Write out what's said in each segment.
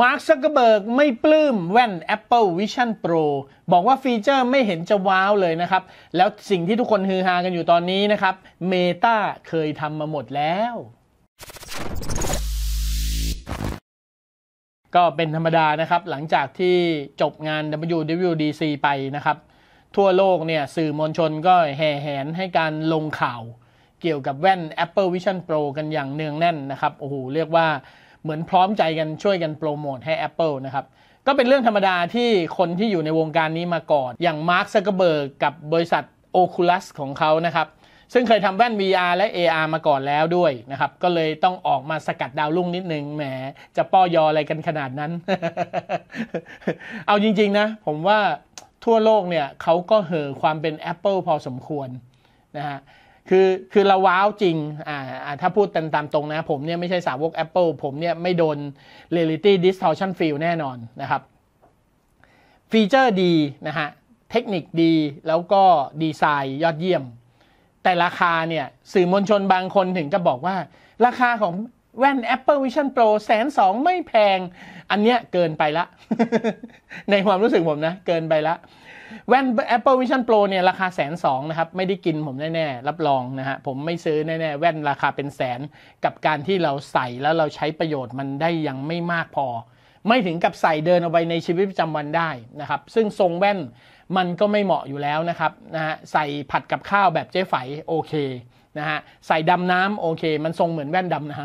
มาร์คซักเกอร์เบิร์กไม่ปลื้มแว่น Apple Vision Pro บอกว่าฟีเจอร์ไม่เห็นจะว้าวเลยนะครับ แล้วสิ่งที่ทุกคนฮือฮากันอยู่ตอนนี้นะครับเมตาเคยทำมาหมดแล้ว ก็เป็นธรรมดานะครับ หลังจากที่จบงาน WWDC ไปนะครับ ทั่วโลกเนี่ย สื่อมวลชนก็แห่แหนให้การลงข่าว เกี่ยวกับแว่น Apple Vision Pro กันอย่างเนืองแน่นนะครับ โอ้โห เรียกว่าเหมือนพร้อมใจกันช่วยกันโปรโมทให้ Apple นะครับก็เป็นเรื่องธรรมดาที่คนที่อยู่ในวงการนี้มาก่อน อย่างมาร์คซักเกอร์เบิร์กกับบริษัท Oculus ของเขานะครับ ซึ่งเคยทำแว่น VR และ AR มาก่อนแล้วด้วยนะครับ ก็เลยต้องออกมาสกัดดาวรุ่งนิดนึงแหม จะป้อยออะไรกันขนาดนั้น เอาจริง ๆนะ ผมว่าทั่วโลกเนี่ยเขาก็เห่อความเป็น Apple พอสมควรนะฮะคือคือเราว้าวจริงอ่าถ้าพูดตามตามตรงนะ ผมเนี่ยไม่ใช่สาวก Apple ผมเนี่ยไม่โดน Reality Distortion Field แน่นอนนะครับ ฟีเจอร์ดี นะฮะ เทคนิคดี แล้วก็ดีไซน์ยอดเยี่ยม แต่ราคาเนี่ยสื่อมวลชนบางคนถึงจะบอกว่า ราคาของแว่น Apple Vision Pro แสนสองไม่แพง อันเนี้ยเกินไปละ ในความรู้สึกผมนะ เกินไปละแว่น Apple Vision Pro เนี่ยราคาแสนสองนะครับ ไม่ได้กินผมแน่ ๆ รับรองนะฮะผมไม่ซื้อแน่ ๆ แว่นราคาเป็นแสน กับการที่เราใส่แล้วเราใช้ประโยชน์มันได้ยังไม่มากพอ ไม่ถึงกับใส่เดินเอาไปในชีวิตประจำวันได้นะครับ ซึ่งทรงแว่นมันก็ไม่เหมาะอยู่แล้วนะครับนะฮะใส่ผัดกับข้าวแบบเจ๊ไฝโอเคนะฮะใส่ดำน้ำโอเค มันทรงเหมือนแว่นดำน้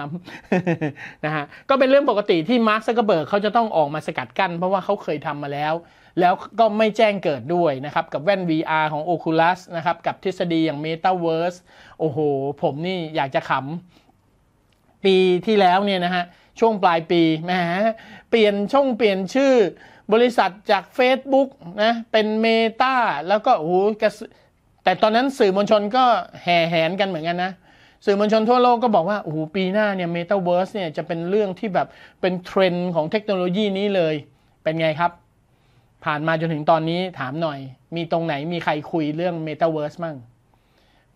ำนะฮะก็เป็นเรื่องปกติที่มาร์คซักเกอร์เบิร์กเขาจะต้องออกมาสกัดกั้นเพราะว่าเขาเคยทำมาแล้ว แล้วก็ไม่แจ้งเกิดด้วยนะครับกับแว่น VR ของ Oculus นะครับกับทฤษฎีอย่าง Metaverse โอ้โห ผมนี่อยากจะขำปีที่แล้วเนี่ยนะฮะช่วงปลายปีแหมเปลี่ยนช่องเปลี่ยนชื่อบริษัทจาก Facebook นะเป็น Meta แล้วก็โอ้โหกระแต่ตอนนั้นสื่อมวลชนก็แห่แหนกันเหมือนกันนะสื่อมวลชนทั่วโลกก็บอกว่าโอ้โหปีหน้าเนี่ยเมตาเวิร์สเนี่ยจะเป็นเรื่องที่แบบเป็นเทรนด์ของเทคโนโลยีนี้เลยเป็นไงครับ ผ่านมาจนถึงตอนนี้ถามหน่อย มีตรงไหนมีใครคุยเรื่องเมตาเวิร์สมั่ง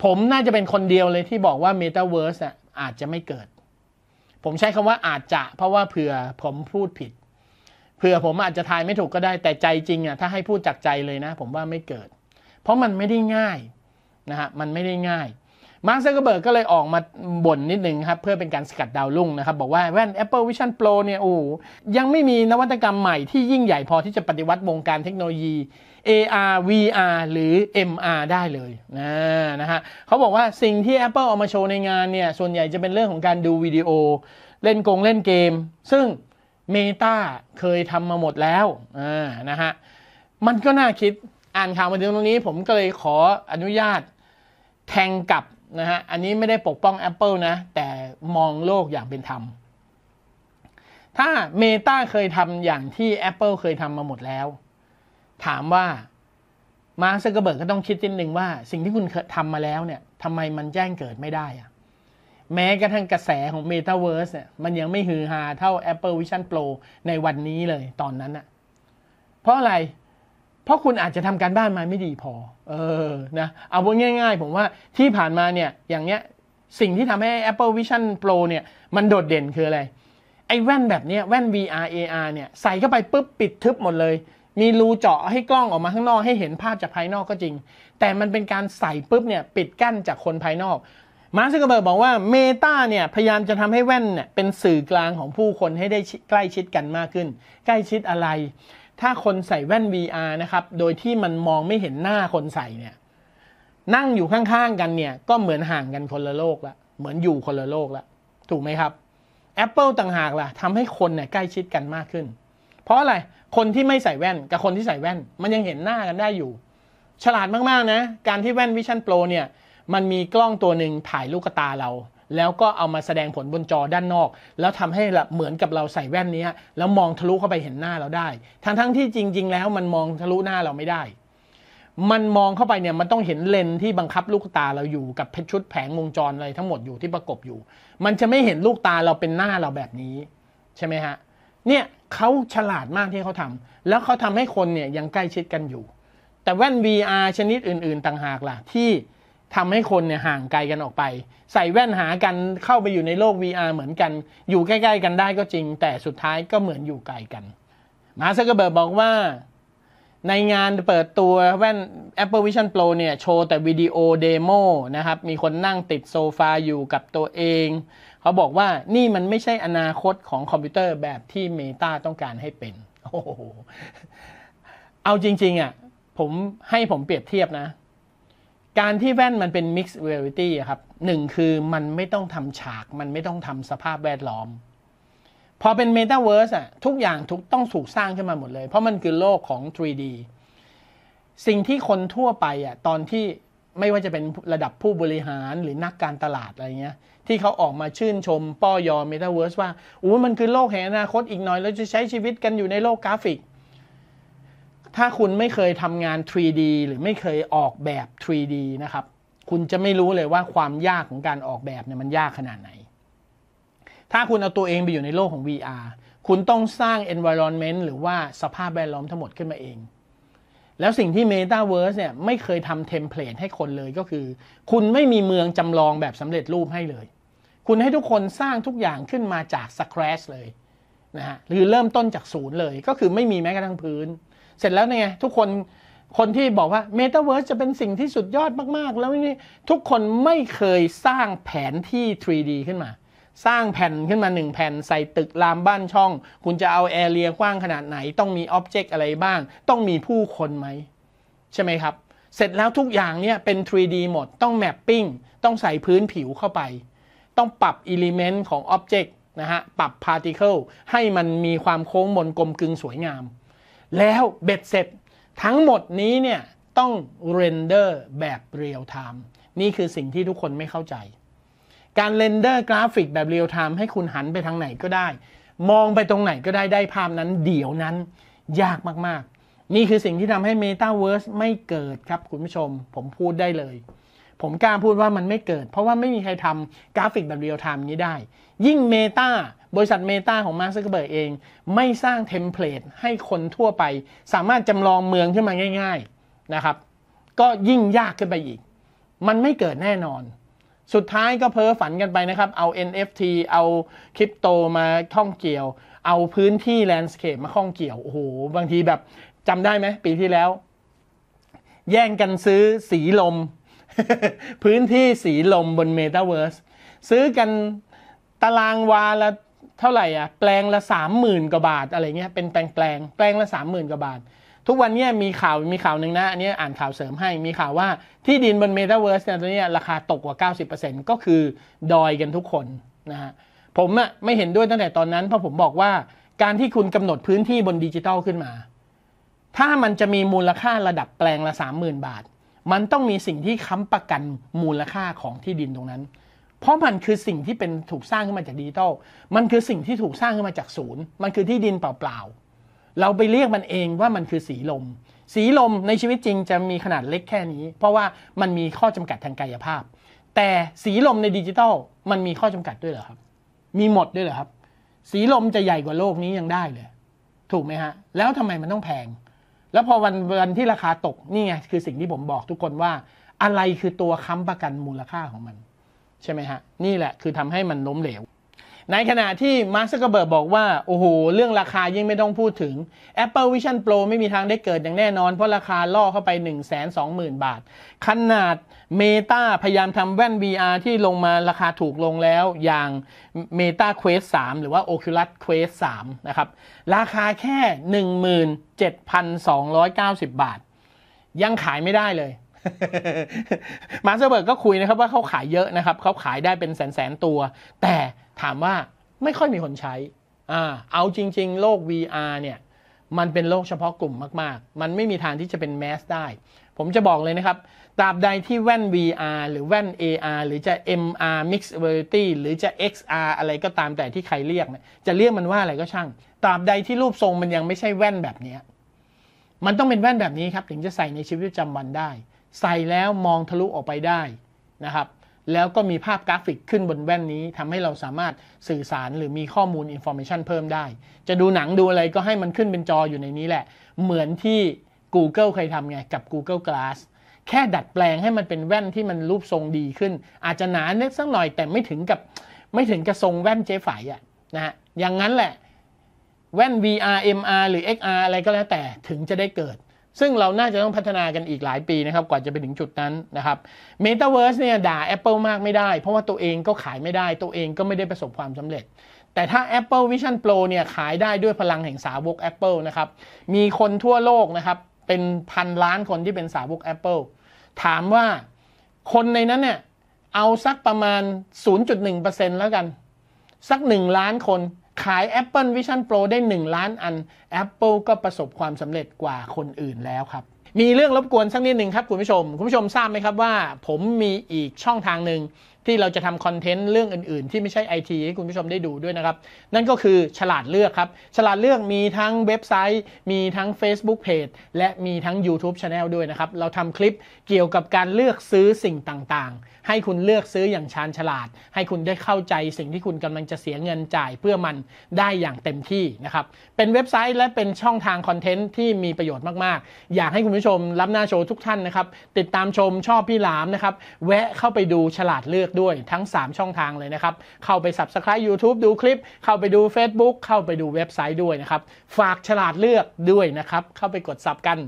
ผมน่าจะเป็นคนเดียวเลยที่บอกว่าเมตาเวิร์สอ่ะอาจจะไม่เกิด ผมใช้คำว่าอาจจะเพราะว่าเผื่อผมพูดผิดเผื่อผมอาจจะทายไม่ถูกก็ได้แต่ใจจริงอ่ะถ้าให้พูดจากใจเลยนะ ผมว่าไม่เกิดเพราะมันไม่ได้ง่ายนะฮะมันไม่ได้ง่ายมาร์คเซอร์เบิร์กก็เลยออกมาบ่นนิดนึงครับเพื่อเป็นการสกัดดาวรุ่งนะครับ บอกว่าแว่น Apple Vision Pro เนี่ยโอ้ยังไม่มีนวัตกรรมใหม่ที่ยิ่งใหญ่พอที่จะปฏิวัติวงการเทคโนโลยี AR VR หรือ MR ได้เลยนะนะฮะเขาบอกว่าสิ่งที่ Apple เอามาโชว์ในงานเนี่ยส่วนใหญ่จะเป็นเรื่องของการดูวิดีโอ เล่นกง เล่นเกม ซึ่ง Meta เคยทำมาหมดแล้วนะฮะมันก็น่าคิดอ่านข่าวมาถึงตรงนี้ผมก็เลยขออนุญาตแทงกลับนะฮะอันนี้ไม่ได้ปกป้อง Apple นะ แต่มองโลกอย่างเป็นธรรม ถ้า Meta เคยทำอย่างที่ Apple เคยทำมาหมดแล้ว ถามว่ามาร์คซักเกอร์เบิร์กก็ต้องคิดนิดนึงว่าสิ่งที่คุณทำมาแล้วเนี่ยทำไมมันแจ้งเกิดไม่ได้อะแม้กระทั่งกระแสของ Metaverse เนี่ยมันยังไม่ฮือฮาเท่า Apple Vision Pro ในวันนี้เลยตอนนั้นอะเพราะอะไรเพราะคุณอาจจะทำการบ้านมาไม่ดีพอ เออ นะ เอาไว้ง่ายๆ ผมว่าที่ผ่านมาเนี่ย อย่างเนี้ย สิ่งที่ทำให้ Apple Vision Pro เนี่ย มันโดดเด่นคืออะไร ไอ้แว่นแบบเนี้ย แว่น VR AR เนี่ย ใส่เข้าไปปุ๊บปิดทึบหมดเลย มีรูเจาะให้กล้องออกมาข้างนอกให้เห็นภาพจากภายนอกก็จริง แต่มันเป็นการใส่ปุ๊บเนี่ยปิดกั้นจากคนภายนอกมาร์คซักเบิร์บอกว่าเมตาเนี่ยพยายามจะทำให้แว่นเนี่ยเป็นสื่อกลางของผู้คนให้ได้ใกล้ชิดกันมากขึ้น ใกล้ชิดอะไรถ้าคนใส่แว่น VR นะครับ โดยที่มันมองไม่เห็นหน้าคนใส่เนี่ย นั่งอยู่ข้างๆ กันเนี่ย ก็เหมือนห่างกันคนละโลกละเหมือนอยู่คนละโลกละถูกไหมครับ Apple ต่างหากล่ะทำให้คนเนี่ยใกล้ชิดกันมากขึ้น เพราะอะไร คนที่ไม่ใส่แว่นกับคนที่ใส่แว่น มันยังเห็นหน้ากันได้อยู่ ฉลาดมากๆนะ การที่แว่น Vision Pro เนี่ย มันมีกล้องตัวหนึ่งถ่ายลูกตาเราแล้วก็เอามาแสดงผลบนจอด้านนอก แล้วทำให้เหมือนกับเราใส่แว่นนี้แล้วมองทะลุเข้าไปเห็นหน้าเราได้ ทั้งทั้งที่จริงๆ แล้วมันมองทะลุหน้าเราไม่ได้ มันมองเข้าไปเนี่ยมันต้องเห็นเลนที่บังคับลูกตาเราอยู่กับเพชรชุดแผงวงจรอะไรทั้งหมดอยู่ที่ประกบอยู่ มันจะไม่เห็นลูกตาเราเป็นหน้าเราแบบนี้ ใช่ไหมฮะเนี่ยเขาฉลาดมากที่เขาทำ แล้วเขาทำให้คนเนี่ยยังใกล้ชิดกันอยู่ แต่แว่น VR ชนิดอื่น ๆต่างหากล่ะที่ทำให้คนเนี่ยห่างไกลกันออกไป ใส่แว่นหากันเข้าไปอยู่ในโลก VR เหมือนกัน อยู่ใกล้ ๆ กันได้ก็จริง แต่สุดท้ายก็เหมือนอยู่ไกลกัน มาสซักเกอเบิร์บอกว่า ในงานเปิดตัวแว่น Apple Vision Pro เนี่ยโชว์แต่วิดีโอเดโมนะครับมีคนนั่งติดโซฟาอยู่กับตัวเอง เขาบอกว่านี่มันไม่ใช่อนาคตของคอมพิวเตอร์แบบที่เมตาต้องการให้เป็นโอ้โหเอาจริงๆอะ่ะผมให้ผมเปรียบเทียบนะการที่แว่นมันเป็น mixed reality ครับหนึ่งคือมันไม่ต้องทำฉากมันไม่ต้องทำสภาพแวดล้อม พอเป็น metaverse อะทุกอย่างทุกต้องถูกสร้างขึ้นมาหมดเลย เพราะมันคือโลกของ 3D สิ่งที่คนทั่วไปอะตอนที่ไม่ว่าจะเป็นระดับผู้บริหารหรือนักการตลาดอะไรเงี้ยที่เขาออกมาชื่นชม ป้อยอเมตาเวิร์ส ว่าอู้มันคือโลกแห่งอนาคตอีกหน่อยเราจะใช้ชีวิตกันอยู่ในโลกกราฟิกถ้าคุณไม่เคยทำงาน 3D หรือไม่เคยออกแบบ 3D นะครับ คุณจะไม่รู้เลยว่าความยากของการออกแบบเนี่ยมันยากขนาดไหน ถ้าคุณเอาตัวเองไปอยู่ในโลกของ VR คุณต้องสร้าง environment หรือว่าสภาพแวดล้อมทั้งหมดขึ้นมาเอง แล้วสิ่งที่ Metaverse เนี่ยไม่เคยทำเทมเพลตให้คนเลยก็คือ คุณไม่มีเมืองจำลองแบบสำเร็จรูปให้เลย คุณให้ทุกคนสร้างทุกอย่างขึ้นมาจาก scratch เลยนะฮะหรือเริ่มต้นจากศูนย์เลย ก็คือไม่มีแม้กระทั่งพื้นเสร็จแล้วไงทุกคน คนที่บอกว่าเมตาเวิร์สจะเป็นสิ่งที่สุดยอดมากๆ แล้วนี่ทุกคนไม่เคยสร้างแผนที่ 3D ขึ้นมา สร้างแผ่นขึ้นมาหนึ่งแผ่นใส่ตึกรามบ้านช่อง คุณจะเอาแอเรียกว้างขนาดไหนต้องมีอ็อบเจกต์อะไรบ้าง ต้องมีผู้คนไหมใช่ไหมครับ เสร็จแล้วทุกอย่างเนี่ยเป็น 3D หมด ต้องแมปปิ้งต้องใส่พื้นผิวเข้าไป ต้องปรับอิเลเมนต์ของอ็อบเจกต์นะฮะปรับพาร์ติเคิลให้มันมีความโค้งมนกลมกึงสวยงามแล้วเบ็ดเสร็จทั้งหมดนี้เนี่ยต้องเรนเดอร์แบบเรียลไทม์นี่คือสิ่งที่ทุกคนไม่เข้าใจ การเรนเดอร์กราฟิกแบบเรียลไทม์ให้คุณหันไปทางไหนก็ได้ มองไปตรงไหนก็ได้ ได้ภาพนั้นเดี๋ยวนั้น ยากมากๆ นี่คือสิ่งที่ทำให้ Metaverse ไม่เกิดครับคุณผู้ชม ผมพูดได้เลย ผมกล้าพูดว่ามันไม่เกิด เพราะว่าไม่มีใครทำกราฟิกแบบเรียลไทม์นี้ได้ ยิ่ง Meta บริษัทเมตาของมาร์คซักเบิร์กเอง ไม่สร้างเทมเพลตให้คนทั่วไป สามารถจำลองเมืองขึ้นมาง่าย ๆนะครับ ก็ยิ่งยากขึ้นไปอีก มันไม่เกิดแน่นอน สุดท้ายก็เพ้อฝันกันไปนะครับเอา NFT เอาคริปโตมาข้องเกี่ยว เอาพื้นที่แลนด์สเคปมาข้องเกี่ยวโอ้โหบางทีแบบ จำได้ไหมปีที่แล้ว แย่งกันซื้อสีลม พื้นที่สีลมบนเมตาเวิร์สซื้อกันตารางวาละเท่าไหร่อ่ะแปลงละสามหมื่นกว่าบาท อะไรเงี้ยเป็นแปลงแปลงแปลงละสามหมื่นกว่าบาท ทุกวันนี้มีข่าวมีข่าวหนึ่งนะอันนี้อ่านข่าวเสริมให้มีข่าวว่าที่ดินบนเมตาเวิร์สเนี่ยตอนนี้ราคาตกกว่า 90%ก็คือดอยกันทุกคนนะฮะผมอะไม่เห็นด้วยตั้งแต่ตอนนั้นเพราะผมบอกว่าการที่คุณกำหนดพื้นที่บนดิจิทัลขึ้นมา ถ้ามันจะมีมูลค่าระดับแปลงละ 30,000 บาท มันต้องมีสิ่งที่ค้ำประกันมูลค่าของที่ดินตรงนั้นเพราะมันคือสิ่งที่เป็นถูกสร้างขึ้นมาจากดิจิตอล มันคือสิ่งที่ถูกสร้างขึ้นมาจากศูนย์ มันคือที่ดินเปล่าๆ เราไปเรียกมันเองว่ามันคือสีลม สีลมในชีวิตจริงจะมีขนาดเล็กแค่นี้ เพราะว่ามันมีข้อจำกัดทางกายภาพ แต่สีลมในดิจิตอลมันมีข้อจำกัดด้วยเหรอครับ มีหมดด้วยเหรอครับ สีลมจะใหญ่กว่าโลกนี้ยังได้เลย ถูกไหมฮะ แล้วทำไมมันต้องแพง แล้วพอวันวันที่ราคาตกนี่ไงคือสิ่งที่ผมบอกทุกคนว่าอะไรคือตัวค้ำประกันมูลค่าของมันใช่ไหมฮะนี่แหละ คือทำให้มันล้มเหลว ในขณะที่มาร์คซักเบิร์บอกว่าโอ้โหเรื่องราคายิ่งไม่ต้องพูดถึง Apple Vision Pro ไม่มีทางได้เกิดอย่างแน่นอน เพราะราคาล่อเข้าไป1 2 0 0 0 0 บาท ขนาด Meta พยายามทำแว่น VR ที่ลงมาราคาถูกลงแล้วอย่าง Meta Quest 3 หรือว่า Oculus Quest 3 นะครับ ราคาแค่ 17,290 บาท ยังขายไม่ได้เลยมาร์เซเบิร์กก็คุยนะครับ ว่าเขาขายเยอะนะครับเขาขายได้เป็นแสนแสนตัว แต่ถามว่าไม่ค่อยมีคนใช้อ่าเอาจริง ๆ โลก VR เนี่ย มันเป็นโลกเฉพาะกลุ่มมาก ๆ มันไม่มีทางที่จะเป็นแมสได้ ผมจะบอกเลยนะครับตราบใดที่แว่น VR หรือแว่น AR หรือจะ MR Mixed Reality หรือจะ XR อะไรก็ตามแต่ที่ใครเรียกนะจะเรียกมันว่าอะไรก็ช่างตราบใดที่รูปทรงมันยังไม่ใช่แว่นแบบนี้มันต้องเป็นแว่นแบบนี้ครับถึงจะใส่ในชีวิตประจำวันได้ใส่แล้วมองทะลุออกไปได้นะครับแล้วก็มีภาพกราฟิกขึ้นบนแว่นนี้ทำให้เราสามารถสื่อสารหรือมีข้อมูลอินโฟมิชันเพิ่มได้ จะดูหนังดูอะไรก็ให้มันขึ้นเป็นจออยู่ในนี้แหละ เหมือนที่ Google เคยทำไงกับ Google Glass แค่ดัดแปลงให้มันเป็นแว่นที่มันรูปทรงดีขึ้น อาจจะหนาเล็กสักหน่อยแต่ไม่ถึงกับไม่ถึงกับทรงแว่นเจ๊ฝ่ายอะนะอย่างนั้นแหละแว่น VR MR หรือ XR อะไรก็แล้วแต่ถึงจะได้เกิดซึ่งเราน่าจะต้องพัฒนากันอีกหลายปีนะครับกว่าจะไปถึงจุดนั้นนะครับ Metaverse เนี่ยด่า Apple มากไม่ได้ เพราะว่าตัวเองก็ขายไม่ได้ตัวเองก็ไม่ได้ประสบความสำเร็จ แต่ถ้า Apple Vision Pro เนี่ยขายได้ด้วยพลังแห่งสาวก Apple นะครับมีคนทั่วโลกนะครับเป็นพันล้านคนที่เป็นสาวก Apple ถามว่าคนในนั้นเนี่ยเอาสักประมาณ 0.1%แล้วกัน สัก 1 ล้านคนขาย Apple Vision Pro ได้ 1 ล้านอัน Apple ก็ประสบความสำเร็จกว่าคนอื่นแล้วครับมีเรื่องรบกวนสักนิดหนึ่งครับคุณผู้ชม คุณผู้ชมทราบไหมครับว่าผมมีอีกช่องทางหนึ่ง ที่เราจะทำคอนเทนต์เรื่องอื่นๆ ที่ไม่ใช่ไอทีให้คุณผู้ชมได้ดูด้วยนะครับนั่นก็คือฉลาดเลือกครับ ฉลาดเลือกมีทั้งเว็บไซต์ มีทั้ง Facebook Page และมีทั้ง YouTube Channel ด้วยนะครับเราทำคลิปเกี่ยวกับการเลือกซื้อสิ่งต่างๆให้คุณเลือกซื้ออย่างชาญฉลาด ให้คุณได้เข้าใจสิ่งที่คุณกำลังจะเสียเงินจ่ายเพื่อมันได้อย่างเต็มที่นะครับเป็นเว็บไซต์และเป็นช่องทางคอนเทนต์ที่มีประโยชน์มากๆ อยากให้คุณผู้ชมรับหน้าโชว์ทุกท่านนะครับติดตามชมชอบพี่หลามนะครับ แวะเข้าไปดูฉลาดเลือกด้วยทั้ง 3 ช่องทางเลยนะครับเข้าไป subscribe YouTube ดูคลิป เข้าไปดู Facebook เข้าไปดูเว็บไซต์ด้วยนะครับฝากฉลาดเลือกด้วยนะครับเข้าไปกดสับกัน